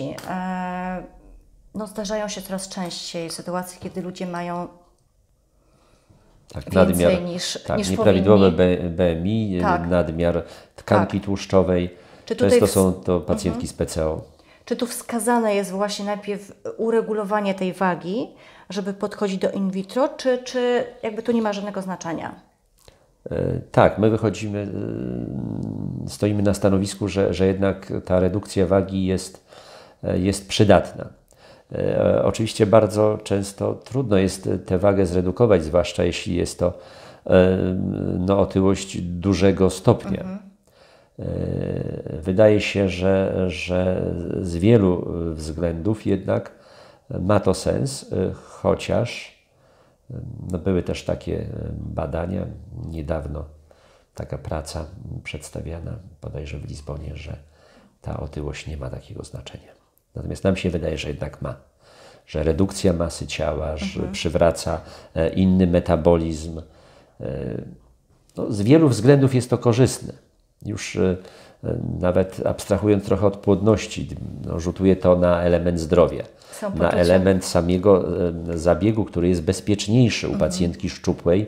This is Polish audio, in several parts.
E, no, zdarzają się coraz częściej sytuacje, kiedy ludzie mają tak, nadmiar, niż, tak, niż nieprawidłowe BMI, tak. nadmiar tkanki tak. tłuszczowej. Czy Często są to pacjentki mhm. z PCO. Czy tu wskazane jest właśnie najpierw uregulowanie tej wagi, żeby podchodzić do in vitro, czy, czy jakby tu nie ma żadnego znaczenia? E, tak, my wychodzimy, e, stoimy na stanowisku, że, że jednak ta redukcja wagi jest E, jest przydatna. E, oczywiście bardzo często trudno jest tę wagę zredukować, zwłaszcza jeśli jest to e, no, otyłość dużego stopnia. Mhm. Wydaje się, że, że z wielu względów jednak ma to sens, chociaż no, były też takie badania niedawno, taka praca przedstawiana bodajże w Lizbonie, że ta otyłość nie ma takiego znaczenia. Natomiast nam się wydaje, że jednak ma. Że redukcja masy ciała, że mhm. przywraca e, inny metabolizm. E, no, z wielu względów jest to korzystne. Już e, nawet abstrahując trochę od płodności, no, rzutuje to na element zdrowia, na element samego zabiegu, który jest bezpieczniejszy u mhm. pacjentki szczupłej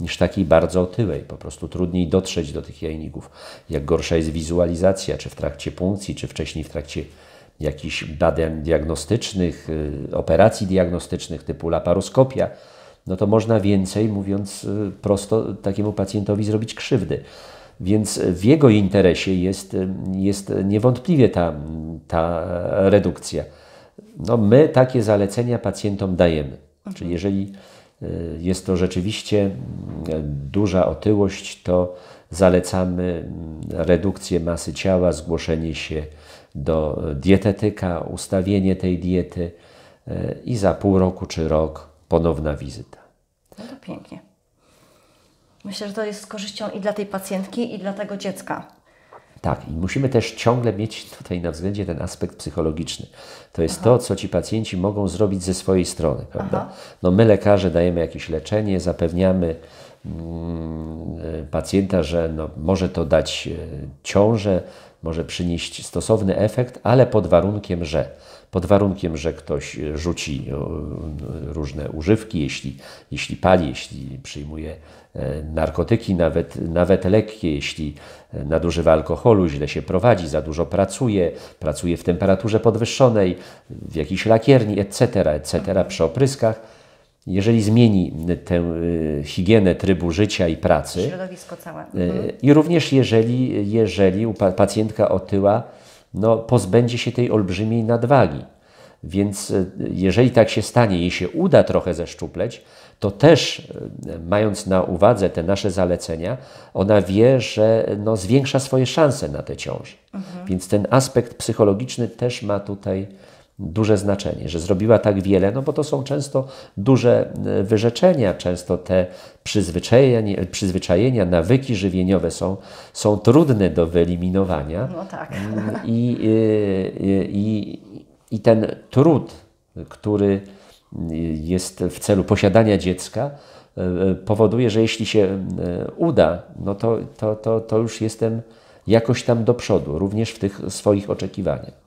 niż takiej bardzo otyłej. Po prostu trudniej dotrzeć do tych jajników. Jak gorsza jest wizualizacja, czy w trakcie punkcji, czy wcześniej w trakcie jakichś badań diagnostycznych, y, operacji diagnostycznych typu laparoskopia, no to można więcej, mówiąc y, prosto, takiemu pacjentowi zrobić krzywdy. Więc w jego interesie jest, y, jest niewątpliwie ta, ta redukcja. No my takie zalecenia pacjentom dajemy. Czyli mhm. jeżeli Y, jest to rzeczywiście mm, duża otyłość, to zalecamy mm, redukcję masy ciała, zgłoszenie się do dietetyka, ustawienie tej diety y, i za pół roku czy rok ponowna wizyta. No to pięknie. Myślę, że to jest z korzyścią i dla tej pacjentki, i dla tego dziecka. Tak, i musimy też ciągle mieć tutaj na względzie ten aspekt psychologiczny. To jest Aha. to, co ci pacjenci mogą zrobić ze swojej strony, prawda? No my lekarze dajemy jakieś leczenie, zapewniamy mm, e, pacjenta, że no, może to dać e, ciążę, może przynieść stosowny efekt, ale pod warunkiem, że pod warunkiem, że ktoś e, rzuci e, różne używki, jeśli, jeśli pali, jeśli przyjmuje e, narkotyki, nawet, nawet lekkie, jeśli nadużywa alkoholu, źle się prowadzi, za dużo pracuje, pracuje w temperaturze podwyższonej, w jakiejś lakierni, etc., etc., przy opryskach jeżeli zmieni tę y, higienę trybu życia i pracy. Środowisko całe. Y, mhm. I również jeżeli, jeżeli pacjentka otyła no, pozbędzie się tej olbrzymiej nadwagi. Więc y, jeżeli tak się stanie, jej się uda trochę zeszczupleć, to też mając na uwadze te nasze zalecenia, ona wie, że no, zwiększa swoje szanse na te ciąże. Mhm. Więc ten aspekt psychologiczny też ma tutaj duże znaczenie, że zrobiła tak wiele, no bo to są często duże e, wyrzeczenia, często te przyzwyczajenia, przyzwyczajenia nawyki żywieniowe są, są trudne do wyeliminowania. No tak. Mm, I, e, e, i, i ten trud, który jest w celu posiadania dziecka, powoduje, że jeśli się uda, no to, to, to, to już jestem jakoś tam do przodu, również w tych swoich oczekiwaniach.